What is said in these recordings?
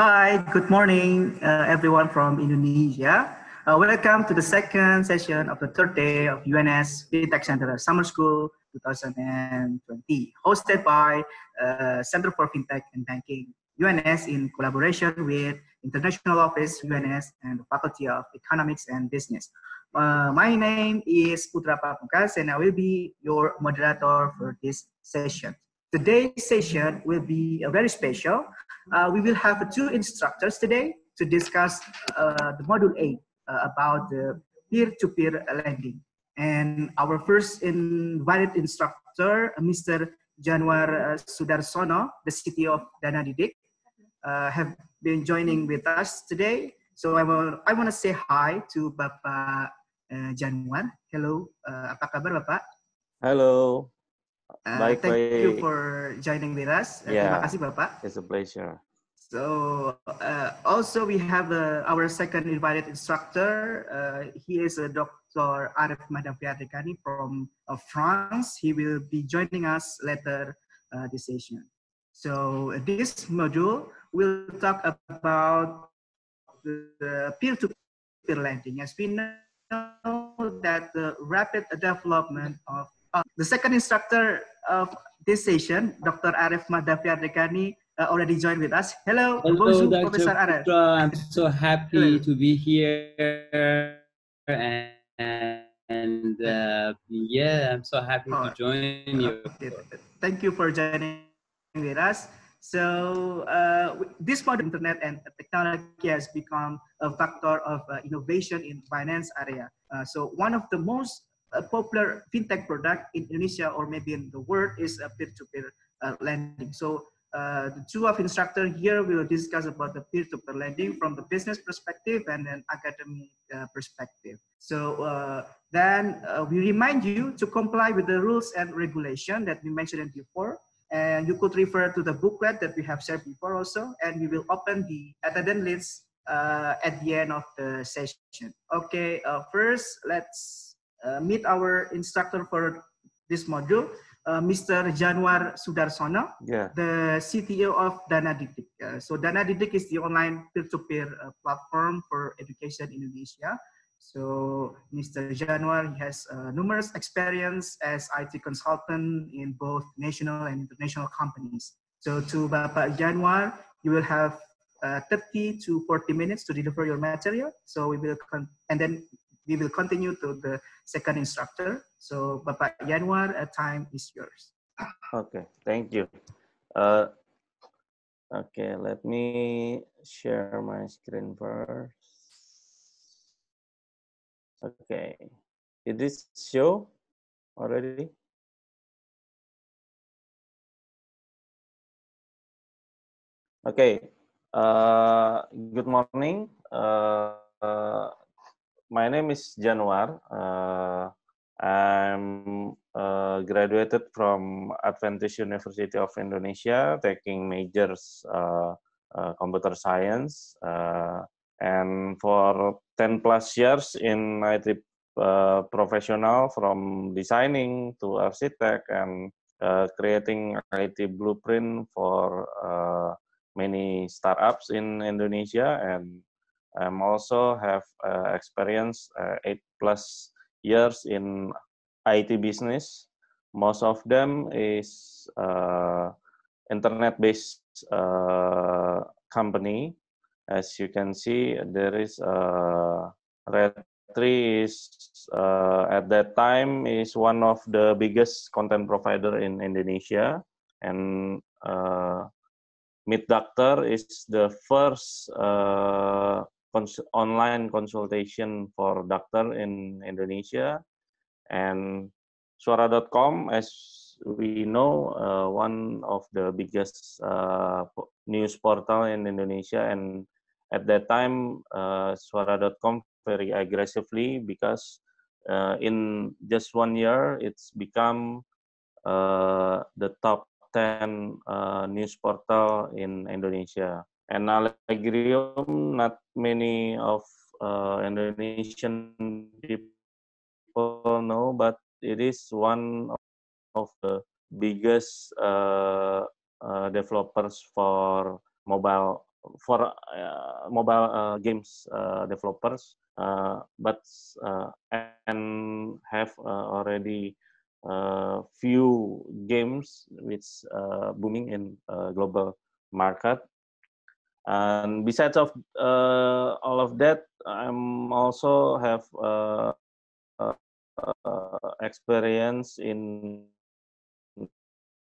Hi, good morning, uh, everyone from Indonesia. Uh, welcome to the second session of the third day of UNS Fintech Center Summer School 2020, hosted by uh, Center for Fintech and Banking, UNS, in collaboration with International Office UNS and the Faculty of Economics and Business. Uh, my name is Putra Pamukas, and I will be your moderator for this session. Today's session will be uh, very special. Uh, we will have two instructors today to discuss uh, the Module 8 uh, about the peer-to-peer -peer lending. And our first invited instructor, uh, Mr. Januar uh, Sudarsono, the city of Danadidik, have been joining with us today. So I, will, I want to say hi to Bapak Januar. Hello, apa kabar Bapak? Hello. Uh, thank you for joining with us. Eh, yeah. kasih, Bapak. It's a pleasure. So uh, also we have uh, our second invited instructor. Uh, he is a Dr. Arif Madapiatikani from uh, France. He will be joining us later uh, this session. So this module will talk about the peer-to-peer -peer lending. As we know that the rapid development of uh, the second instructor of this session, Dr. Arif Madhavi Ardekani, uh, already joined with us. Hello, Hello Dr. Professor Arif. I'm so happy to be here. And, and uh, yeah, I'm so happy oh, to join you. Thank you for joining with us. So uh, this modern internet and technology has become a factor of uh, innovation in finance area. Uh, so one of the most a popular fintech product in Indonesia or maybe in the world is a peer-to-peer -peer, uh, lending. So uh, the two of instructor here will discuss about the peer-to-peer -peer lending from the business perspective and an academic uh, perspective. So uh, then uh, we remind you to comply with the rules and regulation that we mentioned before. And you could refer to the booklet that we have shared before also, and we will open the attendance list uh, at the end of the session. Okay, uh, first let's uh, meet our instructor for this module, uh, Mr. Januar Sudarsono, yeah. the CTO of Dana Didik. Uh, so Dana Didik is the online peer-to-peer platform for education in Indonesia. So Mr. Januar has uh, numerous experience as IT consultant in both national and international companies. So to Bapak Januar, you will have uh, 30 to 40 minutes to deliver your material. So we will, and then we will continue to the second instructor. So Bapak Yanwar, a time is yours. Okay, thank you. Uh, okay, let me share my screen first. Okay, did this show already? Okay, uh, good morning. Uh, uh, my name is Januar. Uh, I'm uh, graduated from Adventist University of Indonesia, taking majors uh, uh computer science, uh, and for 10 plus years in IT uh, professional, from designing to architect and creating IT blueprint for many startups in Indonesia and I'm um, also have uh, experience uh, eight plus years in IT business. Most of them is uh, internet-based uh, company. As you can see, there is a uh, Red Tree is uh, at that time is one of the biggest content provider in Indonesia, and uh, Meet Doctor is the first uh, cons online consultation for doctor in Indonesia, and Suara.com, as we know, uh, one of the biggest uh, news portal in Indonesia, and at that time, uh, Suara.com very aggressively because uh, in just one year, it's become uh, the top 10 uh, news portal in Indonesia. and Allegrium, not many of uh, Indonesian people know, but it is one of the biggest uh, uh, developers for mobile for uh, mobile uh, games uh, developers, but and have already few games which booming in global market and besides of uh, all of that i'm also have uh, uh, experience in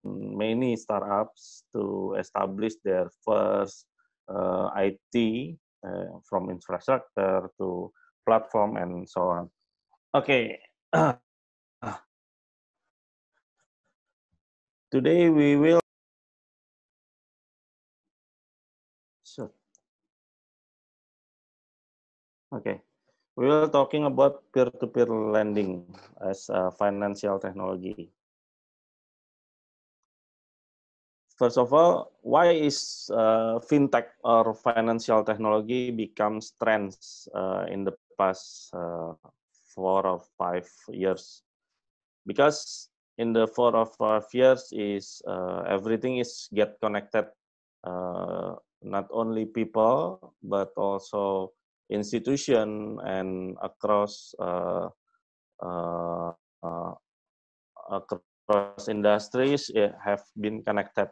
many startups to establish their first uh, it uh, from infrastructure to platform and so on okay today we will Okay. We were talking about peer-to-peer -peer lending as a financial technology. First of all, why is uh, fintech or financial technology becomes trends uh, in the past uh, four or five years? Because in the four or five years is uh, everything is get connected, uh, not only people but also institution and across uh, uh, uh across industries have been connected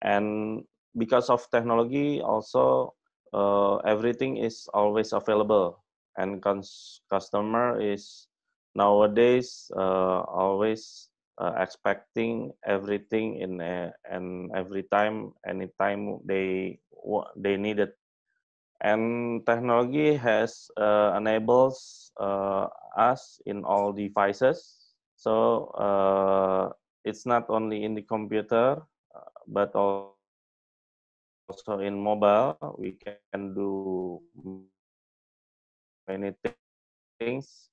and because of technology also uh, everything is always available and customer is nowadays uh, always uh, expecting everything in a, and every time anytime they they needed and technology has uh, enables uh, us in all devices so uh, it's not only in the computer uh, but also in mobile we can do many things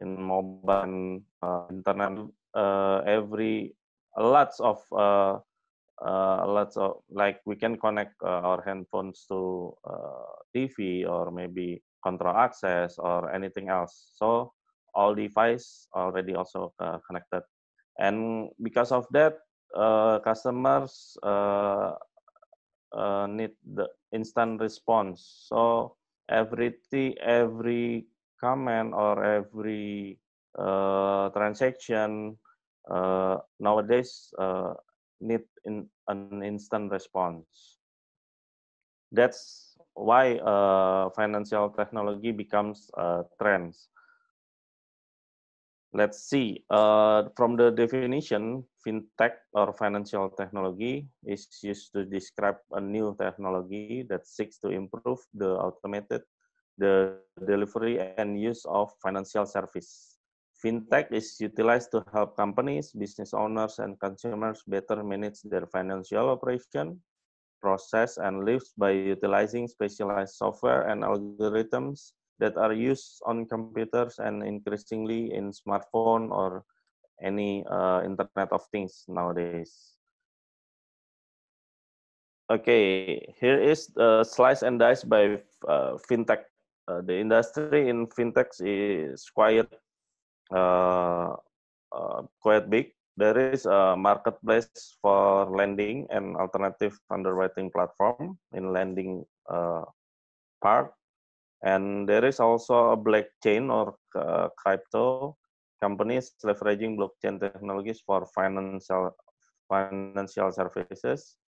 in mobile and uh, internet uh, every lots of uh, lots of uh, like we can connect uh, our handphones to uh, TV or maybe control access or anything else. So all device already also uh, connected, and because of that, uh, customers need the instant response. So every every comment or every transaction nowadays need in, an instant response. That's why uh, financial technology becomes uh, trend. Let's see. Uh, from the definition, fintech or financial technology is used to describe a new technology that seeks to improve the automated, the delivery and use of financial service. Fintech is utilized to help companies, business owners, and consumers better manage their financial operation, process, and lives by utilizing specialized software and algorithms that are used on computers and increasingly in smartphone or any uh, Internet of Things nowadays. Okay, here is the slice and dice by uh, fintech. Uh, the industry in fintech is quite uh, uh, quite big. There is a marketplace for lending and alternative underwriting platform in lending uh, part, and there is also a blockchain or uh, crypto companies leveraging blockchain technologies for financial financial services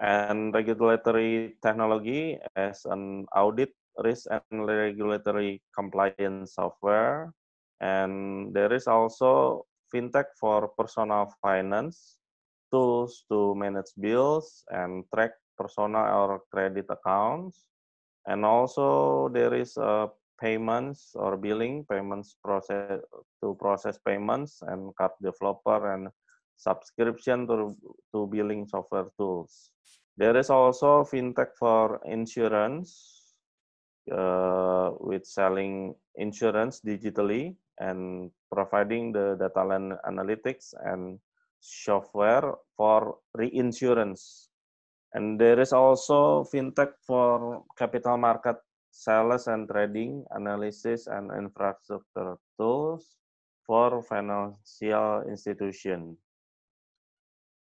and regulatory technology as an audit risk and regulatory compliance software And there is also fintech for personal finance, tools to manage bills and track personal or credit accounts. And also there is a uh, payments or billing payments process to process payments and card developer and subscription to, to billing software tools. There is also fintech for insurance uh, with selling insurance digitally and providing the data analytics and software for reinsurance. And there is also fintech for capital market sales and trading, analysis and infrastructure tools for financial institution.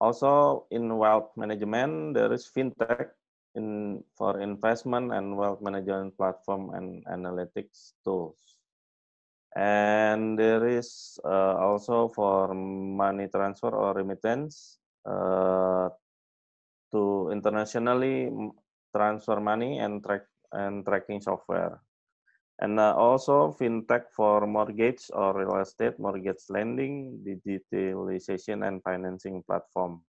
Also in wealth management, there is fintech in for investment and wealth management platform and analytics tools. and there is uh, also for money transfer or remittance uh, to internationally transfer money and track and tracking software and uh, also fintech for mortgage or real estate mortgage lending digitalization and financing platform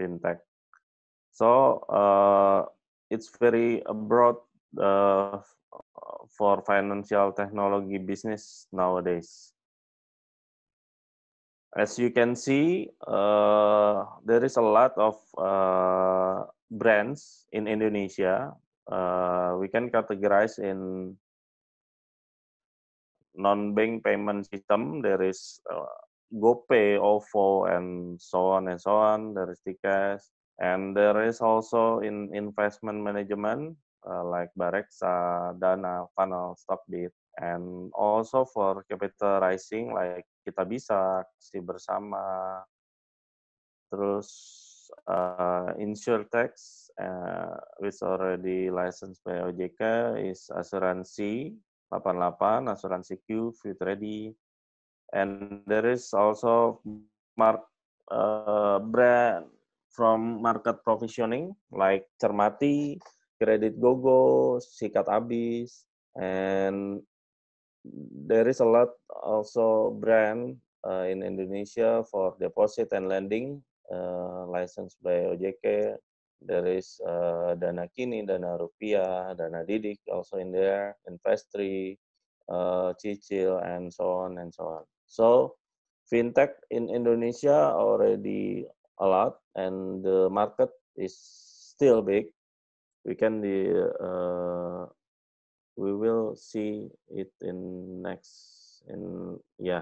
fintech so uh, it's very broad uh, for financial technology business nowadays. As you can see, uh, there is a lot of uh, brands in Indonesia. Uh, we can categorize in non-bank payment system. There is uh, GoPay, OVO, and so on and so on. There is Tcash, and there is also in investment management Eh, like Bareksa, Dana, Funnel, Stockbit, and also for capital rising like kita bisa si bersama, terus uh, eh, insurtech uh, which already licensed by OJK is asuransi 88, asuransi Q, Ready, and there is also mark uh, brand from market provisioning like Cermati, credit Gogo, sikat abis, and there is a lot also brand uh, in Indonesia for deposit and lending uh, licensed by OJK. There is uh, Dana Kini, Dana Rupiah, Dana Didik also in there, Investri, uh, Cicil, and so on and so on. So fintech in Indonesia already a lot, and the market is still big we can the uh, we will see it in next in yeah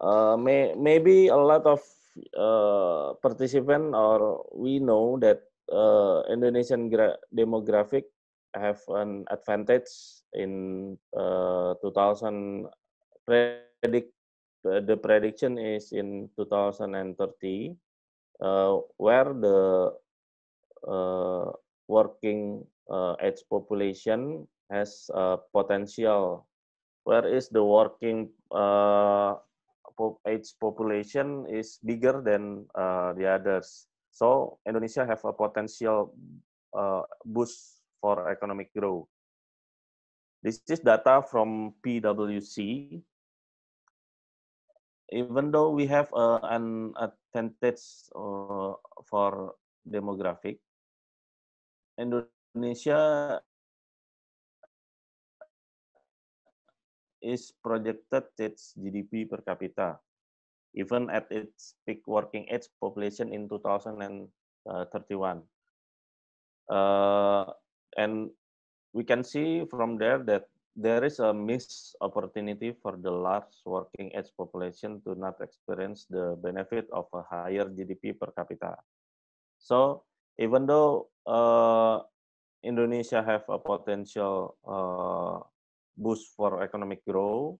ya. uh, may, maybe a lot of uh, participant or we know that uh, Indonesian demographic have an advantage in uh, eh, 2000 predict the prediction is in 2030 uh, where the Uh, working uh, age population has potential, Where is the working uh, age population is bigger than the others. So Indonesia have a potential boost for economic growth. This is data from PwC. Even though we have uh, an advantage uh, for demographic, Indonesia is projected its GDP per capita, even at its peak working age population in 2031. Uh, uh, and we can see from there that there is a missed opportunity for the large working age population to not experience the benefit of a higher GDP per capita. So even though uh, Indonesia have a potential uh, boost for economic growth,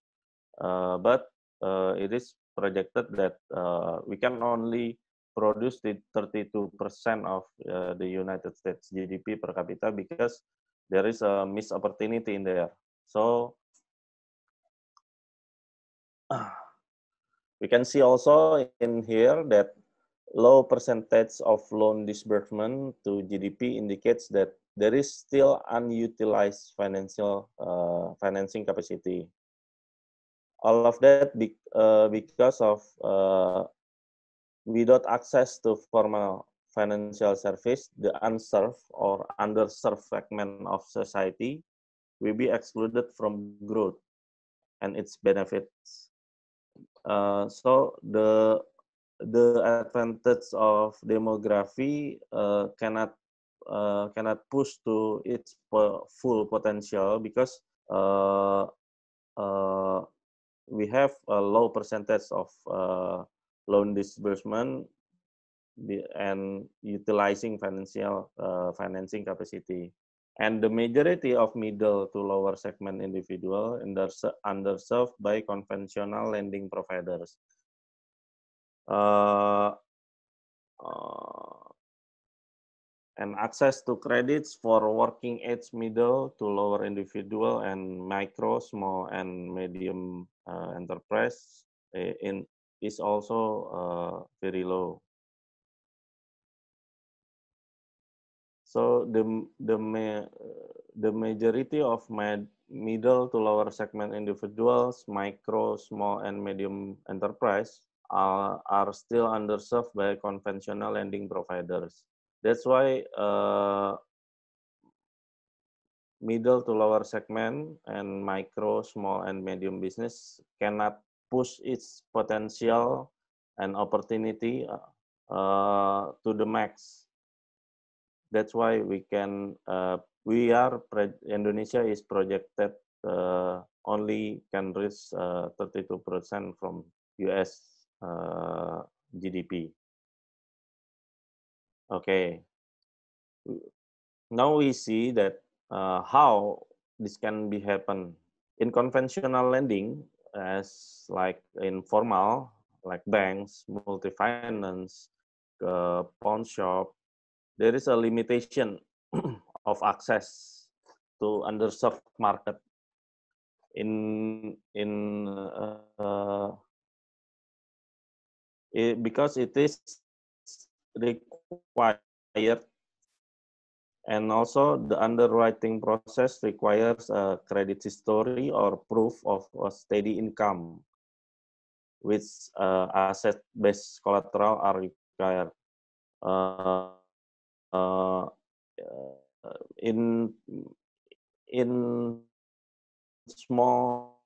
uh, but uh, it is projected that uh, we can only produce the 32% of uh, the United States GDP per capita because there is a missed opportunity in there. So we can see also in here that low percentage of loan disbursement to GDP indicates that there is still unutilized financial uh, financing capacity. All of that be, uh, because of uh, without access to formal financial service, the unserved or underserved segment of society will be excluded from growth and its benefits. Uh, so the the advantage of demography uh, cannot uh, cannot push to its full potential because uh, uh, we have a low percentage of uh, loan disbursement and utilizing financial uh, financing capacity. And the majority of middle to lower segment individual underserved by conventional lending providers. Uh, uh, and access to credits for working age middle to lower individual and micro, small and medium uh, enterprise in is also uh, very low. So the the ma the majority of med middle to lower segment individuals, micro, small, and medium enterprise are, are still underserved by conventional lending providers. That's why uh, middle to lower segment and micro, small, and medium business cannot push its potential and opportunity uh, to the max. That's why we can, uh, we are, Indonesia is projected uh, only can reach 32% uh, from US uh, eh, GDP. Okay. Now we see that uh, how this can be happen in conventional lending as like informal like banks, multi-finance, uh, pawn shop, there is a limitation of access to underserved market in in uh, it, because it is required and also the underwriting process requires a credit history or proof of a steady income with uh, asset-based collateral are required. Uh, uh, in in small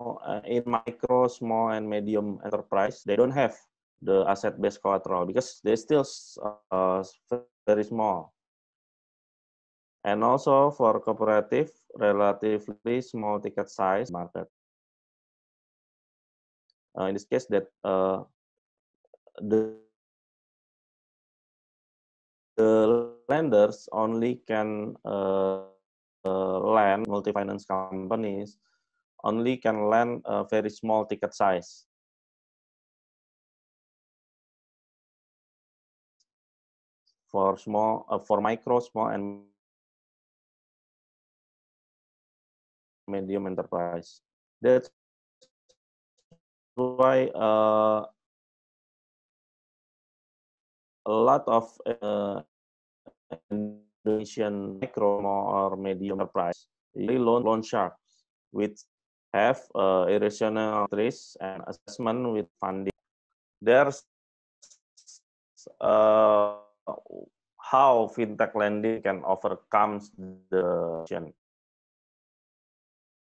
uh, in micro, small and medium enterprise, they don't have the asset based collateral because they still uh, very small and also for cooperative relatively small ticket size market uh, in this case that uh, the the lenders only can uh, uh lend multi finance companies only can lend a uh, very small ticket size for small uh, for micro small and medium enterprise that's why uh, a lot of uh, Indonesian micro or medium enterprise they loan loan sharks, with have uh, irrational risk and assessment with funding. There's uh, how fintech lending can overcome the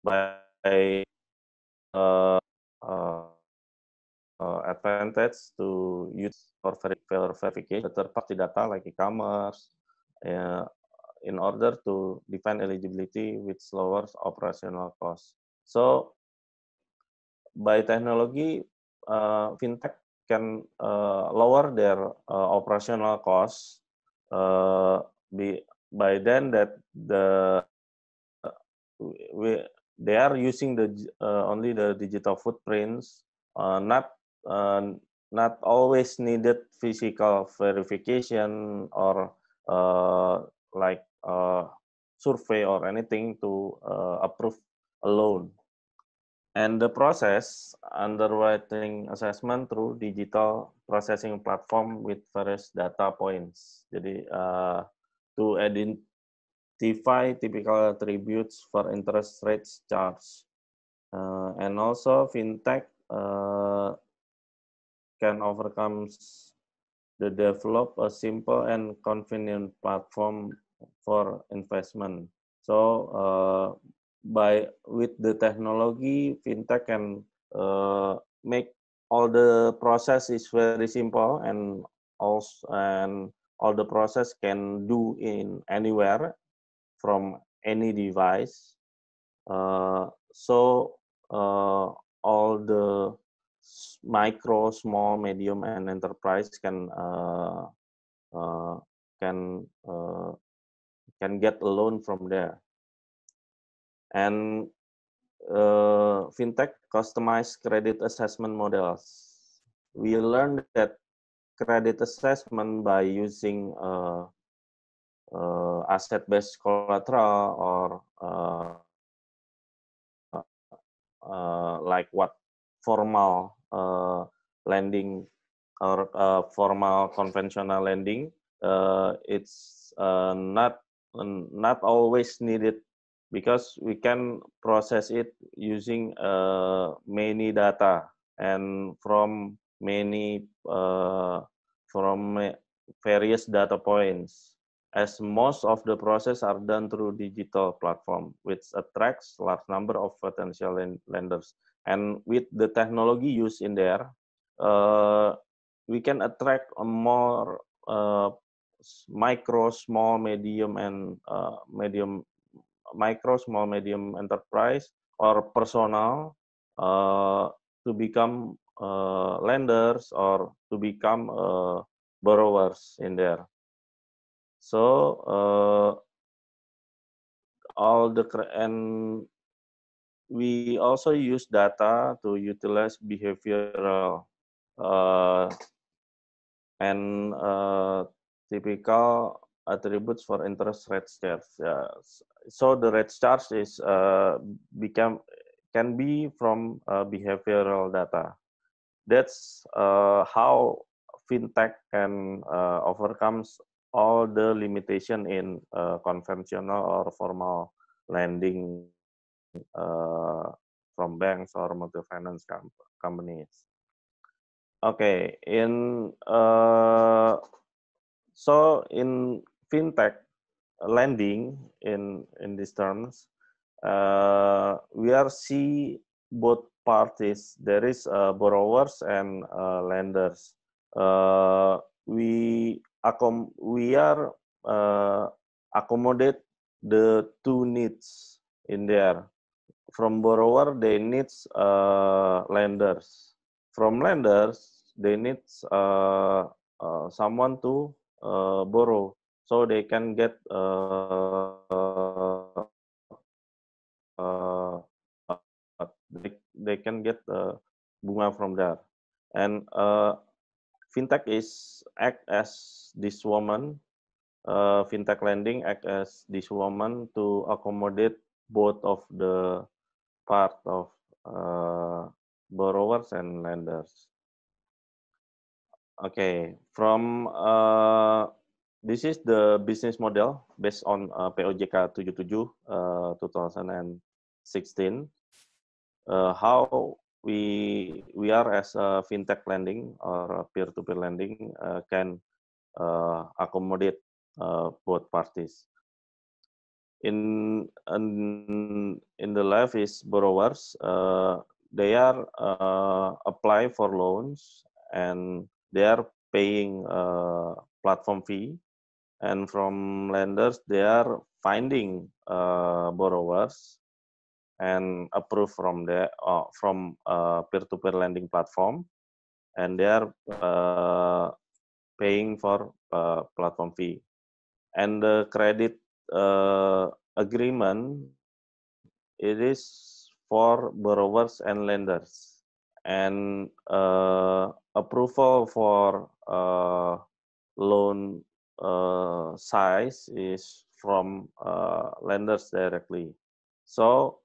by uh, uh, uh, advantage to use for verification third party data like e-commerce uh, in order to define eligibility with lower operational cost. So by technology, uh, fintech can uh, eh, lower their uh, operational costs uh, eh, be, by then that the uh, we, they are using the uh, only the digital footprints uh, not uh, not always needed physical verification or uh, like uh, survey or anything to uh, approve a loan and the process underwriting assessment through digital processing platform with various data points. Jadi uh, to identify typical attributes for interest rates charge, uh, and also fintech uh, can overcome to develop a simple and convenient platform for investment. So uh, by with the technology fintech can uh, make all the process is very simple and also and all the process can do in anywhere from any device uh, so uh, all the micro small medium and enterprise can uh, uh, can uh, can get a loan from there and uh, fintech customized credit assessment models. We learned that credit assessment by using uh, uh, asset-based collateral or uh, uh, like what formal uh, lending or formal conventional lending, it's not not always needed because we can process it using uh, many data and from many uh, from various data points as most of the process are done through digital platform which attracts large number of potential lenders and with the technology used in there uh, we can attract a more uh, micro small medium and uh, medium micro, small, medium enterprise or personal uh, to become uh, lenders or to become uh, borrowers in there. So uh, all the and we also use data to utilize behavioral uh, and uh, typical attributes for interest rate stats. Yes so the red stars is uh, become can be from uh, behavioral data. That's uh, how fintech can overcomes all the limitation in conventional or formal lending from banks or multi-finance com companies. Okay, in uh, so in fintech, lending in in these terms, uh, we are see both parties. There is uh, borrowers and uh, lenders. Uh, we accom we are uh, accommodate the two needs in there. From borrower, they needs uh, lenders. From lenders, they needs uh, uh, someone to uh, borrow so they can get uh, uh, they, they can get uh, bunga from there. And uh, fintech is act as this woman, uh, fintech lending act as this woman to accommodate both of the part of uh, borrowers and lenders. Okay, from uh, This is the business model based on uh, POJK 77 uh, 2016. Uh, how we we are as a fintech lending or peer-to-peer lending uh, can uh, accommodate uh, both parties. In, in in the life is borrowers uh, they are uh, apply for loans and they are paying uh, platform fee and from lenders they are finding uh, borrowers and approve from the uh, from uh, peer-to-peer lending platform and they are uh, paying for uh, platform fee and the credit uh, agreement it is for borrowers and lenders and approval for loan uh, size is from uh, lenders directly. So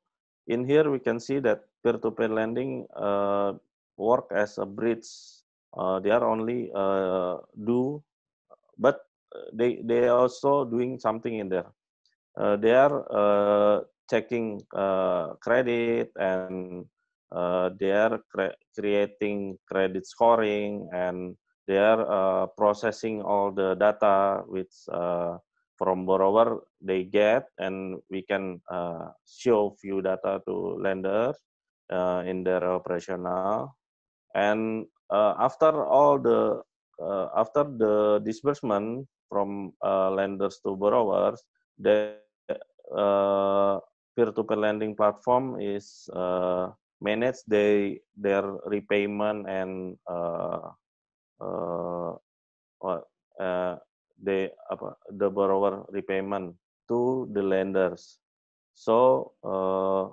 in here we can see that peer-to-peer -peer lending uh, work as a bridge. Uh, they are only uh, do, but they they also doing something in there. Uh, they are checking credit and they are cre creating credit scoring and they are uh, processing all the data which uh, from borrower they get and we can uh, show few data to lender uh, in their operational and uh, after all the uh, after the disbursement from lenders to borrowers the peer-to-peer lending platform is manage they, their repayment and they eh, eh, the borrower repayment to the lenders. So eh,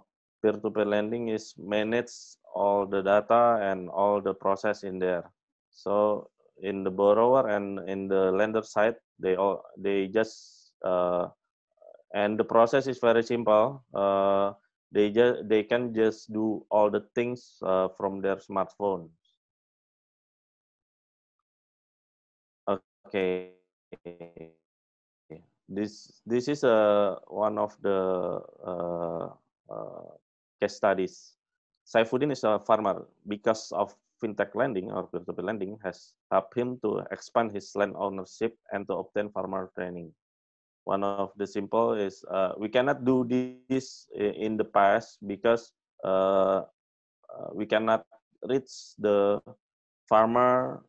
peer-to-peer -peer lending is manage all the data and all the process in there. So in the borrower and in the lender side, they all they just uh, and the process is very simple. Uh, they just they can just do all the things uh, from their smartphone. okay this this is a uh, one of the uh, uh, case studies Saifuddin is a farmer because of fintech lending or peer-to-peer lending has helped him to expand his land ownership and to obtain farmer training one of the simple is uh, we cannot do this in the past because uh, uh, we cannot reach the farmer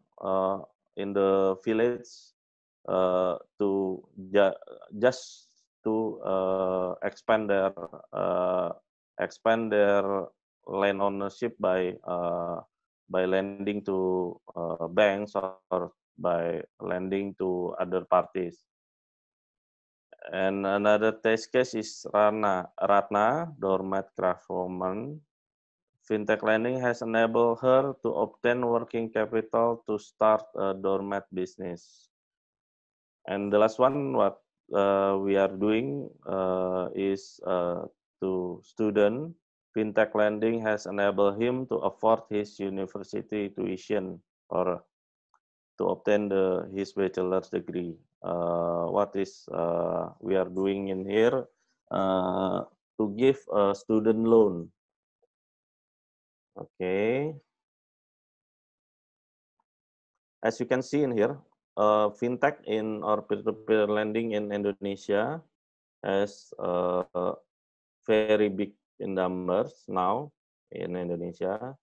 in the village uh, to ju- just to uh, expand their uh, expand their land ownership by uh, by lending to uh, banks or by lending to other parties. And another test case is Rana Ratna Dormat Craft Woman Fintech lending has enabled her to obtain working capital to start a doormat business. And the last one, what uh, we are doing uh, is uh, to student. Fintech lending has enabled him to afford his university tuition or to obtain the, his bachelor's degree. Uh, what is uh, we are doing in here uh, to give a student loan Okay. As you can see in here, uh, fintech in or peer-to-peer -peer lending in Indonesia has uh, very big in numbers now in Indonesia.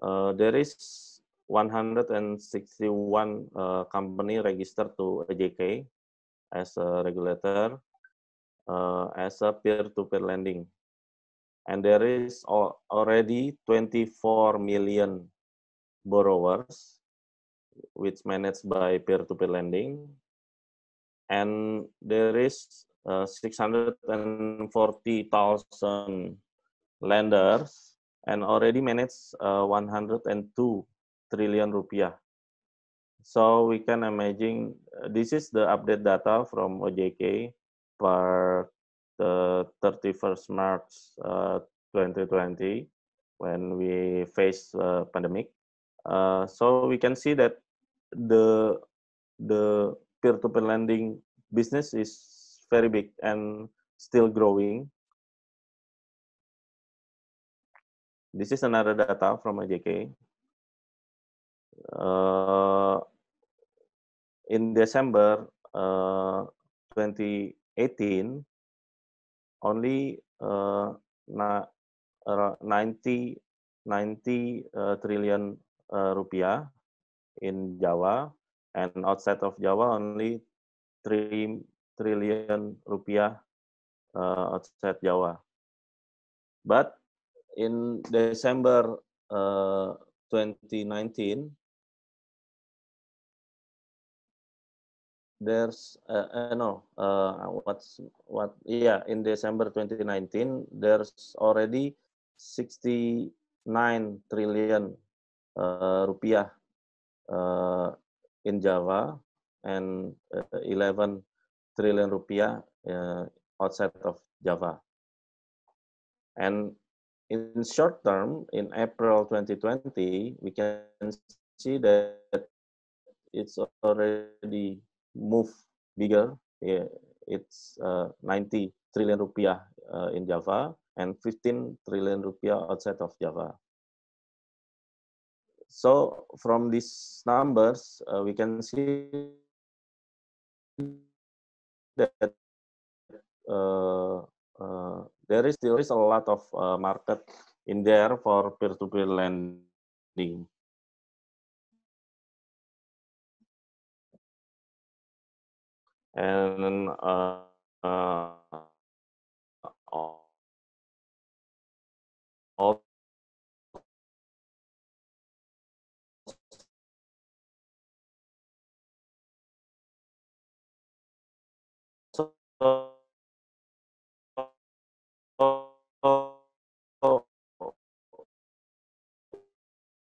Uh, there is 161 uh, company registered to AJK as a regulator uh, as a peer-to-peer -peer lending and there is already 24 million borrowers which managed by peer-to-peer -peer lending and there is uh, 640,000 lenders and already managed uh, 102 trillion rupiah so we can imagine uh, this is the update data from ojk per the 31st March 2020 uh, when we faced pandemic. Uh, so we can see that the the peer-to-peer -peer lending business is very big and still growing. This is another data from AJK. Uh, in December uh, 2018, only uh, na, uh, 90 90 uh, trillion uh, rupiah in Jawa and outside of Jawa only 3 trillion rupiah uh, outside Jawa. But in December uh, 2019, there's uh, uh, no uh, what's what yeah in December 2019 there's already 69 trillion uh, rupiah uh, in Java and uh, 11 trillion rupiah uh, outside of Java and in short term in April 2020 we can see that it's already move bigger. Yeah, it's uh, 90 trillion rupiah uh, in Java and 15 trillion rupiah outside of Java. So from these numbers, uh, we can see that uh, uh, there is there is a lot of uh, market in there for peer to -peer lending. and uh, uh, all also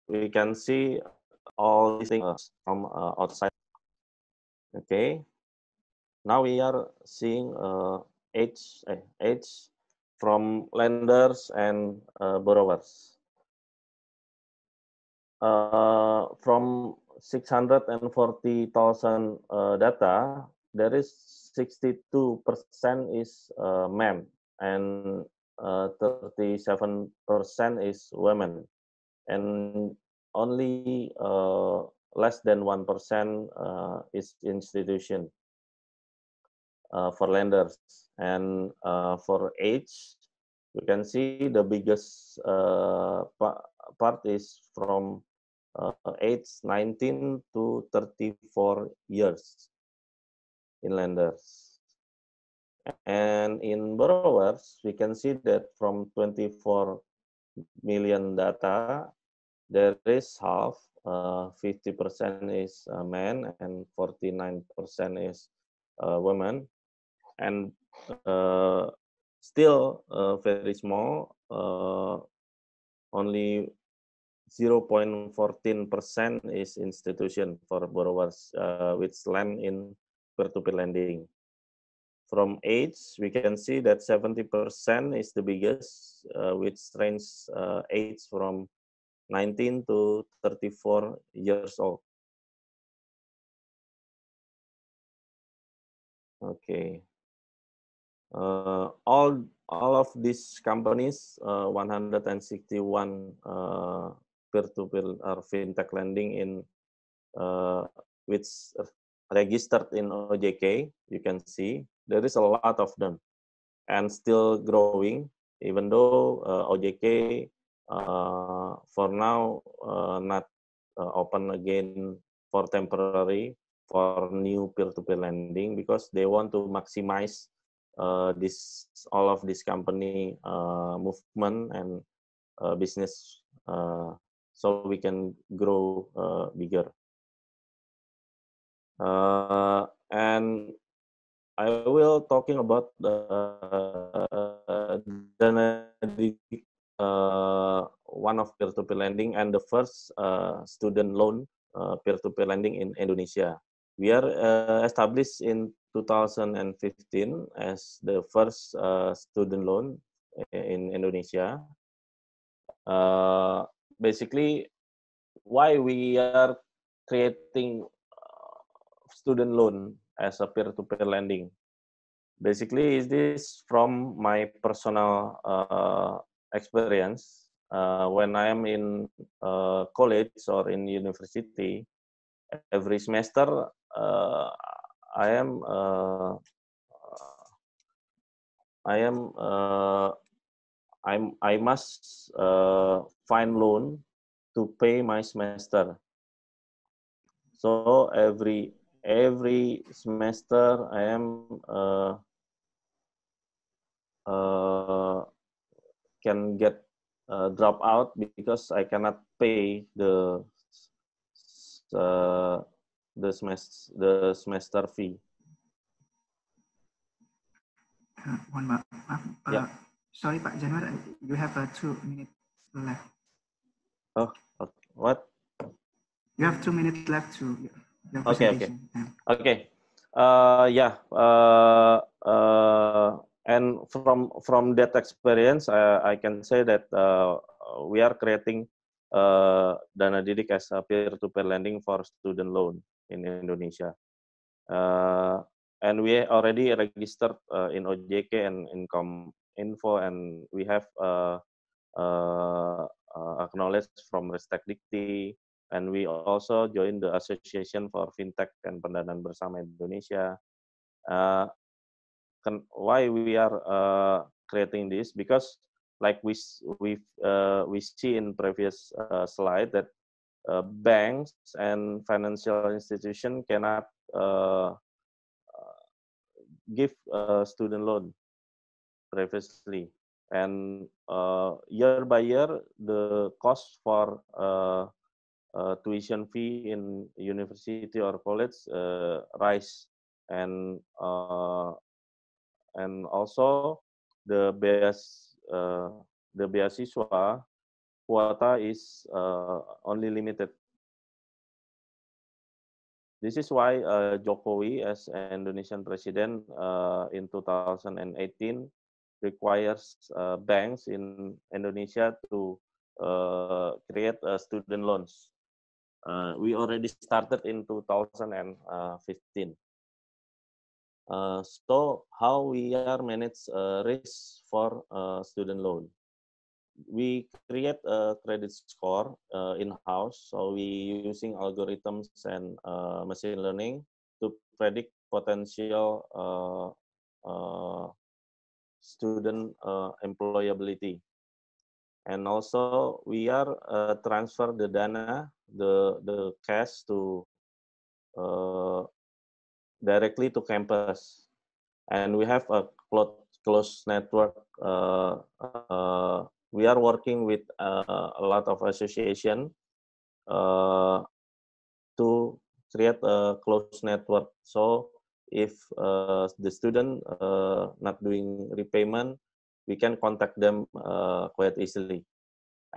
we can see all these things from uh, outside okay now we are seeing uh, age, eh, age from lenders and uh, borrowers. Uh, from 640,000 uh, data, there is 62% is uh, men and 37% uh, is women. And only uh, less than 1% uh, is institution. Uh, for lenders. And uh, for age, we can see the biggest uh, pa part is from age 19 to 34 years in lenders. And in borrowers, we can see that from 24 million data, there is half, 50% is men and 49% is women and uh, still uh, very small, uh, only 0.14% is institution for borrowers uh, with land in peer-to-peer lending. From age, we can see that 70% is the biggest, which uh, ranges uh, age from 19 to 34 years old. Okay. uh, all all of these companies, uh, eh, 161 eh, peer-to-peer or fintech lending in uh, which registered in OJK, you can see there is a lot of them, and still growing. Even though uh, OJK uh, for now uh, not uh, open again for temporary for new peer-to-peer lending because they want to maximize uh, this all of this company uh, movement and uh, business uh, so we can grow uh, bigger uh, and I will talking about the one of peer-to-peer lending and the first student loan peer to -peer lending in Indonesia. we are uh, established in 2015 as the first uh, student loan uh, in Indonesia. Uh, basically, why we are creating uh, student loan as a peer-to-peer -peer lending. Basically, is this from my personal uh, experience uh, when I am in uh, college or in university? Every semester, Uh, I am uh, I am uh, I'm I must find loan to pay my semester. So every every semester I am uh, uh, can get uh, drop out because I cannot pay the uh, the semester the semester fee. Uh, mohon uh, maaf, Yeah. Uh, sorry Pak Januar, uh, you have uh, two minutes left. Oh, okay. what? You have two minutes left to your presentation. Okay, okay, okay. Uh, yeah. Uh, uh, and from from that experience, uh, I can say that uh, we are creating uh, dana didik as a peer-to-peer -peer lending for student loan. in Indonesia. Eh, and we already registered eh, in OJK and Income Info, and we have eh, acknowledged from Dikti, and we also joined the Association for Fintech and Pendanaan Bersama Indonesia. Uh, can, why we are uh, creating this? Because like we we uh, we see in previous slide that uh, banks and financial institution cannot uh, uh give student loan previously and uh, year by year the cost for tuition fee in university or college rise and and also the BS the beasiswa quota is uh, only limited. This is why uh, Jokowi, as Indonesian president uh, in 2018, requires uh, banks in Indonesia to uh, create uh, student loans. we already started in 2015. so how we are manage risk for student loan? we create a credit score uh, in-house. So we using algorithms and uh, machine learning to predict potential uh, uh student uh, employability. And also we are uh, transfer the data, the, the cash to directly to campus. And we have a close network we are working with uh, a lot of association uh, to create a close network. So if uh, the student uh, not doing repayment, we can contact them uh, quite easily.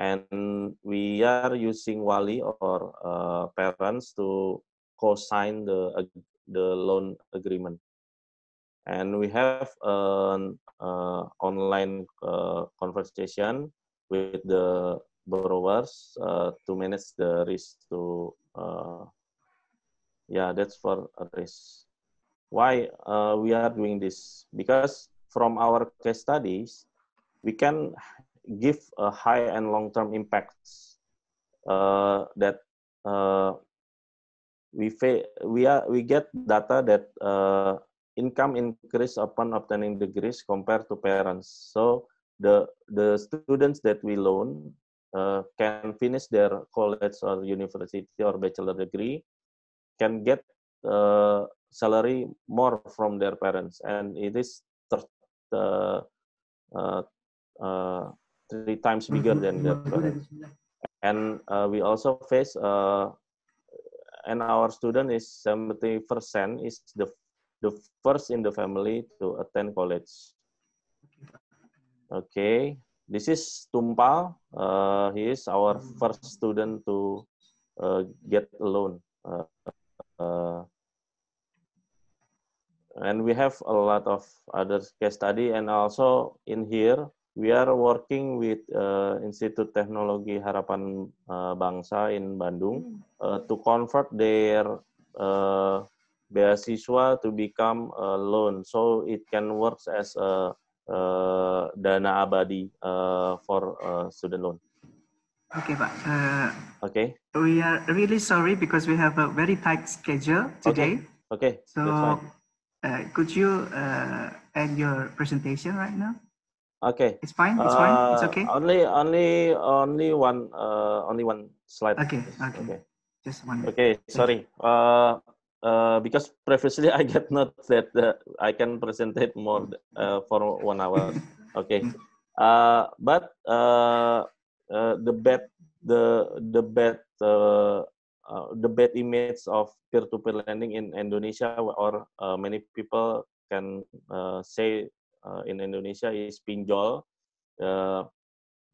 And we are using Wali or uh, parents to co-sign the the loan agreement and we have an uh, online uh, conversation with the borrowers uh, to manage the risk to yeah that's for a risk why uh, we are doing this because from our case studies we can give a high and long term impacts uh, that uh, we fa- we are we get data that income increase upon obtaining degrees compared to parents. So the the students that we loan uh, can finish their college or university or bachelor degree, can get uh, salary more from their parents, and it is uh, uh, uh, three times bigger mm-hmm. than their parents. And uh, we also face, uh, and our student is seventy percent is the the first in the family to attend college. Okay, this is Tumpal. Uh, he is our first student to uh, get a loan. Uh, uh, and we have a lot of other case study and also in here we are working with uh, Institute Teknologi Harapan uh, Bangsa in Bandung uh, to convert their uh, beasiswa to become a loan. So it can works as a, a dana abadi uh, for a student loan. Okay, Pak. Uh, okay. We are really sorry because we have a very tight schedule today. Okay. okay. So, uh, could you uh, end your presentation right now? Okay. It's fine. It's fine. It's uh, okay. Only, only, only one, uh, only one slide. Okay. Okay. okay. Just one. Okay. Sorry. Uh, uh, because previously I get not that uh, I can present it more uh, for one hour. Okay, uh, but uh, uh, the bad the the bad uh, uh, the bad image of peer-to-peer lending in Indonesia or uh, many people can uh, say uh, in Indonesia is pinjol. Uh,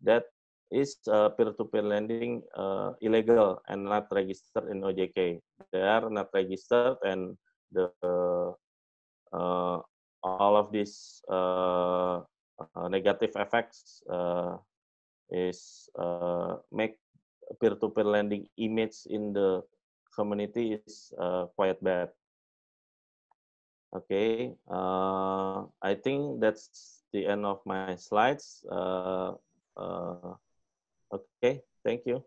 that is uh, peer-to-peer lending uh, illegal and not registered in OJK. They are not registered and the uh, all of these uh, uh, negative effects uh, is uh, make peer-to-peer -peer lending image in the community is uh, quite bad. Okay, uh, I think that's the end of my slides. Uh, uh, Okay, thank you.